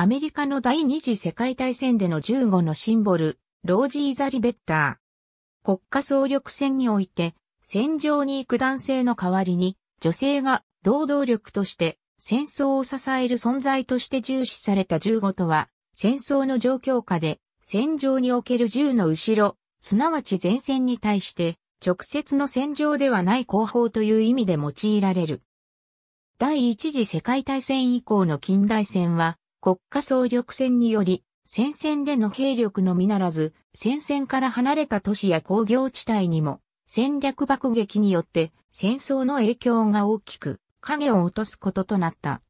アメリカの第二次世界大戦での15のシンボル、ロージー・ザ・リベッター。国家総力戦において、戦場に行く男性の代わりに、女性が労働力として戦争を支える存在として重視された15とは、戦争の状況下で戦場における銃の後ろ、すなわち前線に対して直接の戦場ではない後方という意味で用いられる。第一次世界大戦以降の近代戦は国家総力戦により、戦線での兵力のみならず、戦線から離れた都市や工業地帯にも、戦略爆撃によって戦争の影響が大きく影を落とすこととなった。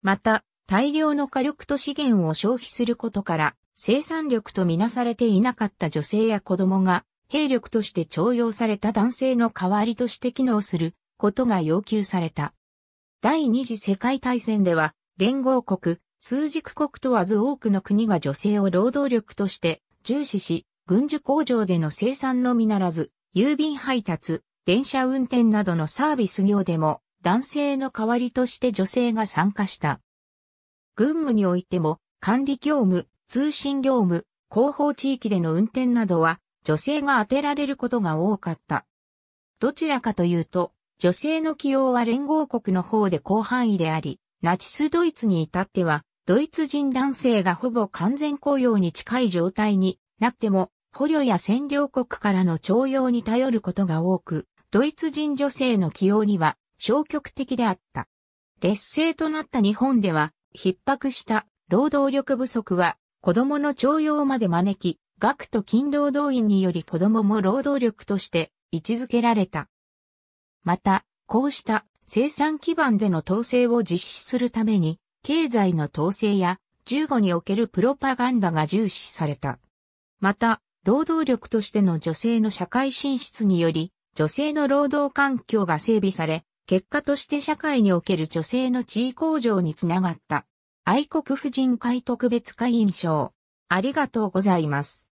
また、大量の火力と資源を消費することから、生産力とみなされていなかった女性や子供が、兵力として徴用された男性の代わりとして機能することが要求された。第二次世界大戦では、連合国、数軸国問わず多くの国が女性を労働力として重視し、軍需工場での生産のみならず、郵便配達、電車運転などのサービス業でも男性の代わりとして女性が参加した。軍務においても管理業務、通信業務、広報地域での運転などは女性が当てられることが多かった。どちらかというと、女性の起用は連合国の方で広範囲であり、ナチスドイツに至っては、ドイツ人男性がほぼ完全雇用に近い状態になっても、捕虜や占領国からの徴用に頼ることが多く、ドイツ人女性の起用には消極的であった。劣勢となった日本では、逼迫した労働力不足は子供の徴用まで招き、学徒勤労動員により子供も労働力として位置づけられた。また、こうした生産基盤での統制を実施するために、経済の統制や、銃後におけるプロパガンダが重視された。また、労働力としての女性の社会進出により、女性の労働環境が整備され、結果として社会における女性の地位向上につながった。愛国婦人会特別会員賞。ありがとうございます。